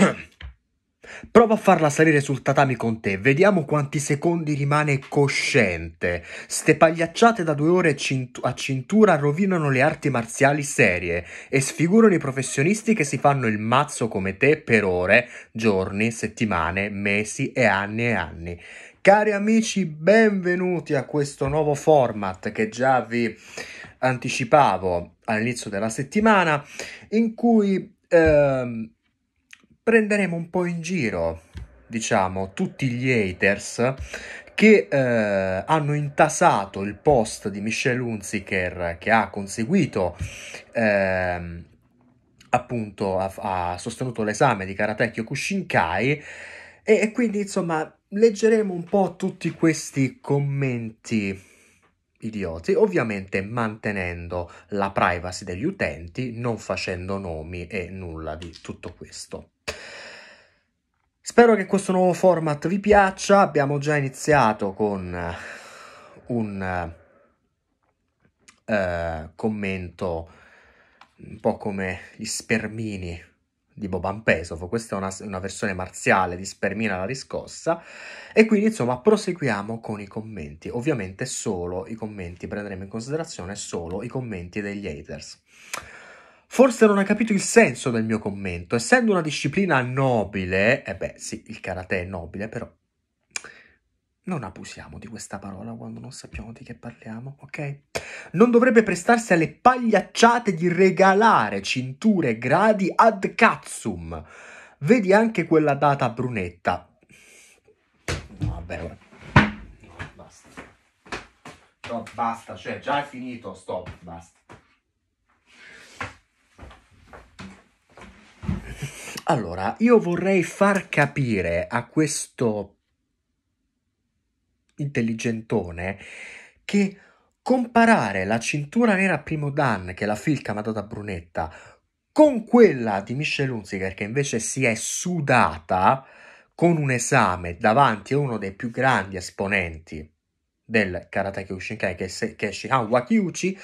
Prova a farla salire sul tatami con te, vediamo quanti secondi rimane cosciente. Ste pagliacciate da due ore a cintura rovinano le arti marziali serie e sfigurano i professionisti che si fanno il mazzo come te per ore, giorni, settimane, mesi e anni e anni. Cari amici, benvenuti a questo nuovo format che già vi anticipavo all'inizio della settimana, in cui... Ehm, prenderemo un po' in giro, diciamo, tutti gli haters che eh, hanno intasato il post di Michel Hunziker che ha conseguito eh, appunto ha, ha, sostenuto l'esame di Karate Kyokushinkai e, e quindi insomma leggeremo un po' tutti questi commenti idioti, ovviamente mantenendo la privacy degli utenti, non facendo nomi e nulla di tutto questo. Spero che questo nuovo format vi piaccia. Abbiamo già iniziato con eh, un eh, commento un po' come gli spermini di Boban Pesov. Questa è una, una, versione marziale di Spermina alla riscossa. E quindi, insomma, proseguiamo con i commenti. Ovviamente solo i commenti, prenderemo in considerazione solo i commenti degli haters. Forse non ha capito il senso del mio commento. Essendo una disciplina nobile, e eh beh sì, il karate è nobile, però non abusiamo di questa parola quando non sappiamo di che parliamo, ok? Non dovrebbe prestarsi alle pagliacciate di regalare cinture gradi ad cazzum. Vedi anche quella data brunetta. Vabbè, vabbè. No, basta. No, basta, cioè già è finito, stop, basta. Allora, io vorrei far capire a questo intelligentone che comparare la cintura nera Primo Dan che la Filca mi ha dato a Brunetta con quella di Michel Hunziker che invece si è sudata con un esame davanti a uno dei più grandi esponenti del Karate Kyushinkai che, se, che è Shihan Wakiuchi,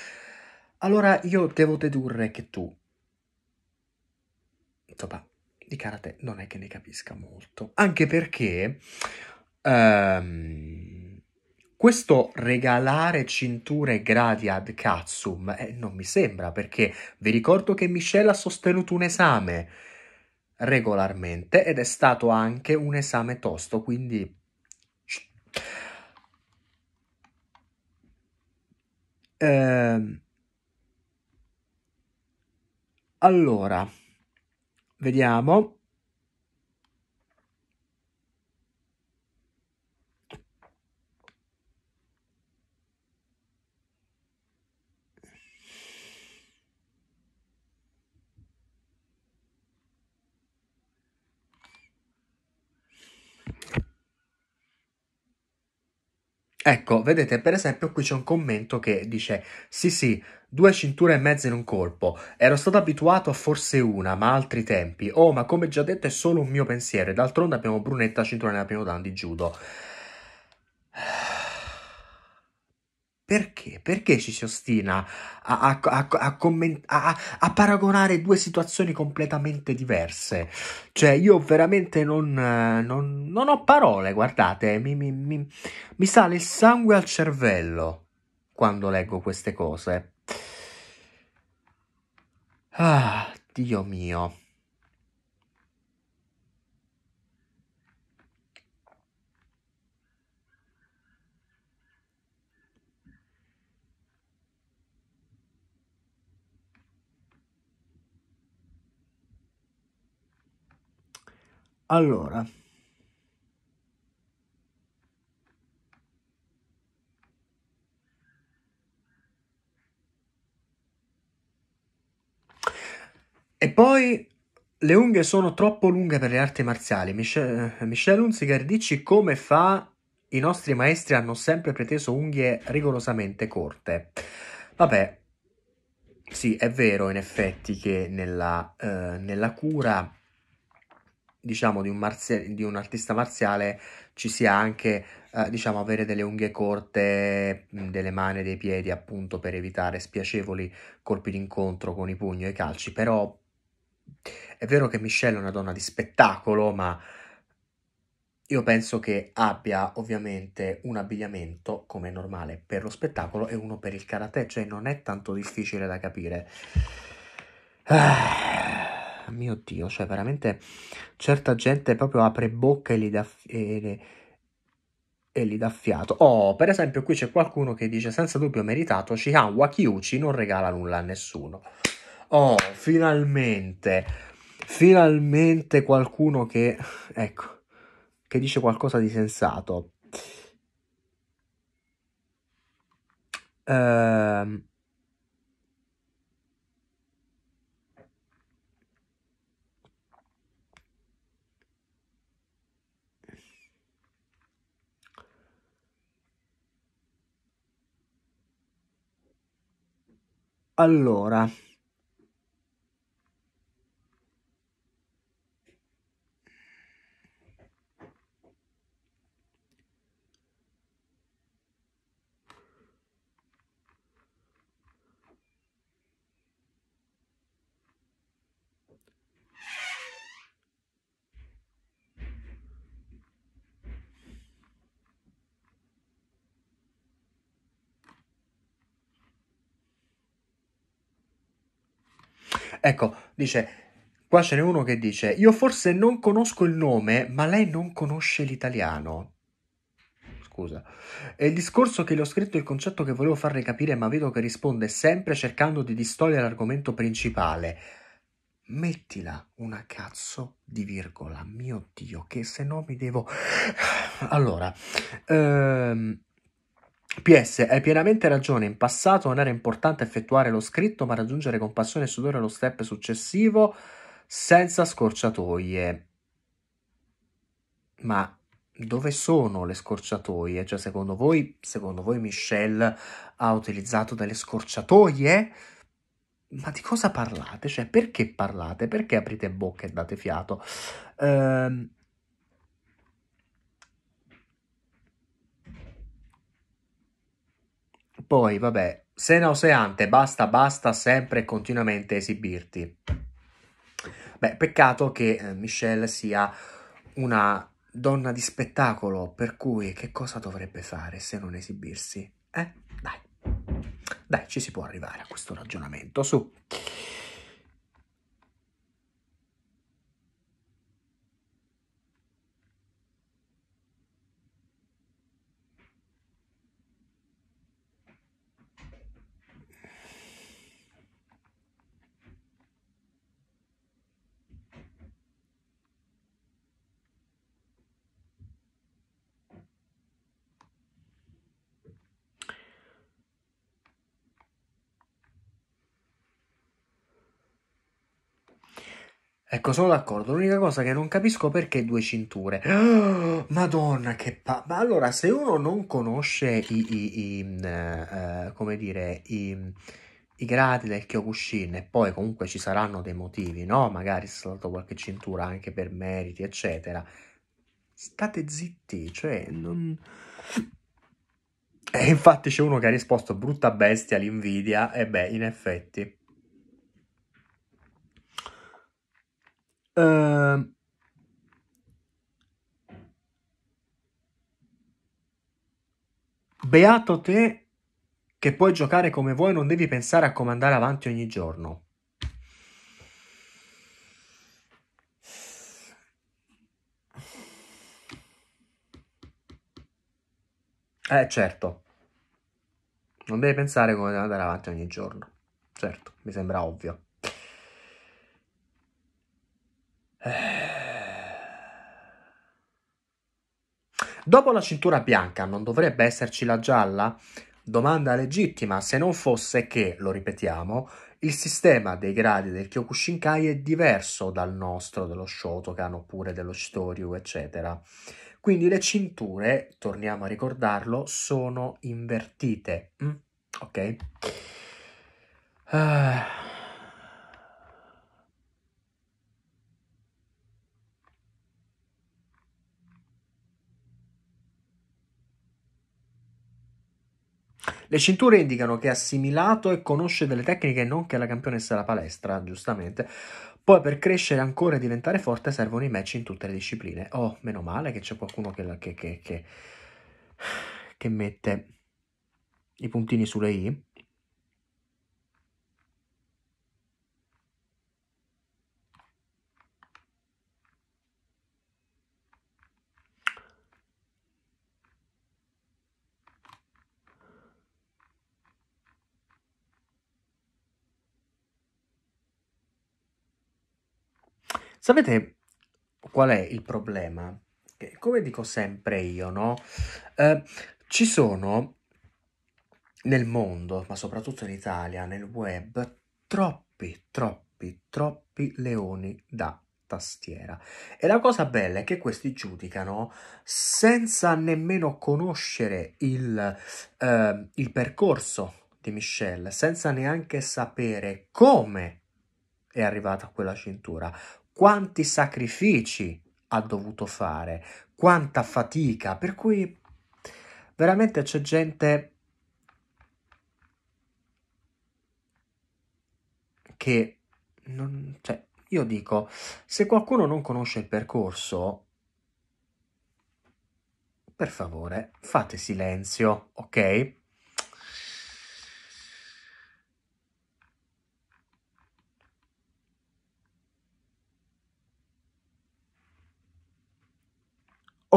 allora io devo dedurre che tu insomma di karate non è che ne capisca molto, anche perché ehm, questo regalare cinture gradi ad Katsum eh, non mi sembra, perché vi ricordo che Michelle ha sostenuto un esame regolarmente ed è stato anche un esame tosto, quindi... Eh, allora... Vediamo. Ecco, vedete, per esempio, qui c'è un commento che dice: Sì, sì, due cinture e mezza in un colpo. Ero stato abituato a forse una, ma altri tempi. Oh, ma come già detto, è solo un mio pensiero. D'altronde abbiamo Brunetta, cintura nella prima dan di judo. Perché? Perché ci si ostina a, a, a, comment- a, paragonare due situazioni completamente diverse? Cioè, io veramente non, non, non ho parole, guardate, mi, mi, mi, mi, sale il sangue al cervello quando leggo queste cose. Ah, Dio mio. Allora, E poi le unghie sono troppo lunghe per le arti marziali. Michel, Michel Hunziker dici come fa? I nostri maestri hanno sempre preteso unghie rigorosamente corte. Vabbè, sì, è vero in effetti che nella, eh, nella cura diciamo, di un, marziale, di un artista marziale ci sia anche, eh, diciamo, avere delle unghie corte delle mani e dei piedi, appunto, per evitare spiacevoli colpi d'incontro con i pugni e i calci, però è vero che Michelle è una donna di spettacolo, ma io penso che abbia ovviamente un abbigliamento come è normale per lo spettacolo e uno per il karate, cioè non è tanto difficile da capire. Ah mio Dio, cioè veramente certa gente proprio apre bocca e li dà, e, e li dà fiato. Oh, per esempio qui c'è qualcuno che dice senza dubbio meritato, Chihanwa Wakiuchi non regala nulla a nessuno. Oh, finalmente, finalmente qualcuno che, ecco, che dice qualcosa di sensato. Ehm... Uh, Allora, Ecco, dice, qua ce n'è uno che dice, io forse non conosco il nome, ma lei non conosce l'italiano. Scusa. È il discorso che le ho scritto il concetto che volevo farle capire, ma vedo che risponde sempre cercando di distogliere l'argomento principale. Mettila una cazzo di virgola, mio Dio, che se no mi devo... Allora, ehm... PS hai pienamente ragione, in passato non era importante effettuare lo scritto, ma raggiungere con passione e sudore lo step successivo senza scorciatoie. Ma dove sono le scorciatoie? Cioè, secondo voi, secondo voi Michelle ha utilizzato delle scorciatoie? Ma di cosa parlate? Cioè, perché parlate? Perché aprite bocca e date fiato? Ehm, Poi, vabbè, se nauseante, basta, basta, sempre e continuamente esibirti. Beh, peccato che eh, Michelle sia una donna di spettacolo, per cui che cosa dovrebbe fare se non esibirsi? Eh, dai, dai, ci si può arrivare a questo ragionamento, su. Ecco, sono d'accordo. L'unica cosa che non capisco perché due cinture. Oh, Madonna, che pa. Ma allora, se uno non conosce i. i, i uh, come dire. I, i, gradi del Kyokushin, e poi comunque ci saranno dei motivi, no? Magari è saltato qualche cintura anche per meriti, eccetera. State zitti, cioè. Non... E infatti c'è uno che ha risposto brutta bestia l'invidia, e beh, in effetti. Ehm, beato te che puoi giocare come vuoi, non devi pensare a come andare avanti ogni giorno. Eh certo, non devi pensare come andare avanti ogni giorno, certo, mi sembra ovvio. Dopo la cintura bianca non dovrebbe esserci la gialla? Domanda legittima se non fosse che, lo ripetiamo, il sistema dei gradi del Kyokushinkai è diverso dal nostro, dello Shotokan oppure dello Shitoryu, eccetera. Quindi le cinture, torniamo a ricordarlo, sono invertite. Mm? Ok? Uh... Le cinture indicano che è assimilato e conosce delle tecniche non che la campionessa della palestra, giustamente. Poi per crescere ancora e diventare forte servono i match in tutte le discipline. Oh, meno male che c'è qualcuno che, la, che, che, che mette i puntini sulle i. Sapete qual è il problema? Che, come dico sempre io, no? Eh, ci sono nel mondo, ma soprattutto in Italia, nel web, troppi, troppi, troppi leoni da tastiera. E la cosa bella è che questi giudicano senza nemmeno conoscere il, eh, il percorso di Michelle, senza neanche sapere come è arrivata a quella cintura, quanti sacrifici ha dovuto fare, quanta fatica, per cui veramente c'è gente che non, cioè, io dico, se qualcuno non conosce il percorso, per favore, fate silenzio, ok?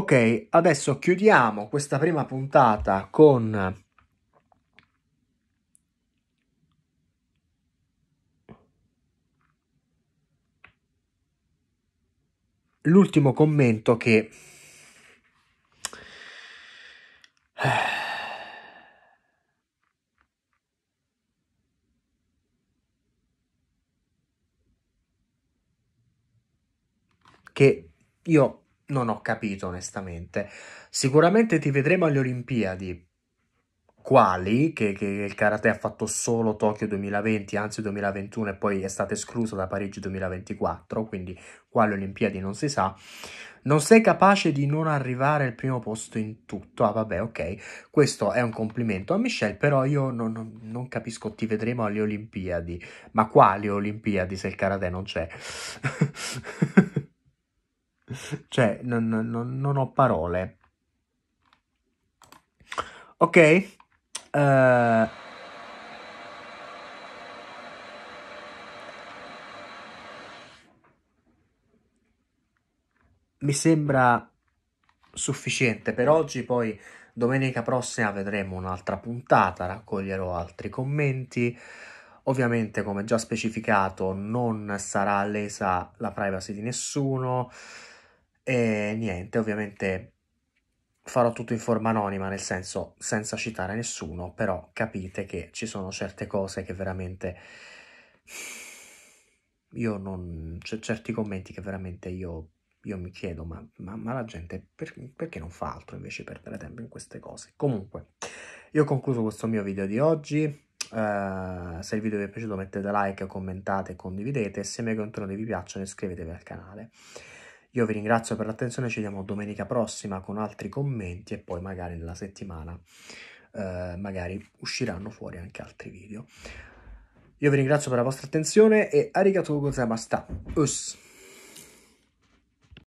Ok, adesso chiudiamo questa prima puntata con l'ultimo commento che che io non ho capito onestamente. Sicuramente ti vedremo alle Olimpiadi. Quali, che, che, il karate ha fatto solo Tokyo 2020, anzi 2021 e poi è stata esclusa da Parigi 2024, quindi quali Olimpiadi non si sa. Non sei capace di non arrivare al primo posto in tutto. Ah vabbè, ok, questo è un complimento a Michelle, però io non, non, non capisco, ti vedremo alle Olimpiadi. Ma quali Olimpiadi se il karate non c'è? cioè, non, non, non, ho parole. Ok. Uh... Mi sembra sufficiente per oggi, poi domenica prossima vedremo un'altra puntata, raccoglierò altri commenti. Ovviamente, come già specificato, non sarà lesa la privacy di nessuno. E niente, ovviamente farò tutto in forma anonima, nel senso senza citare nessuno, però capite che ci sono certe cose che veramente io non... c'è certi commenti che veramente io, io mi chiedo, ma, ma, ma la gente per, perché non fa altro invece perdere tempo in queste cose? Comunque, io ho concluso questo mio video di oggi. Uh, se il video vi è piaciuto mettete like, commentate, condividete e se i miei contenuti vi piacciono iscrivetevi al canale. Io vi ringrazio per l'attenzione, ci vediamo domenica prossima con altri commenti e poi magari nella settimana eh, magari usciranno fuori anche altri video. Io vi ringrazio per la vostra attenzione e arigatou gozaimashita. Us!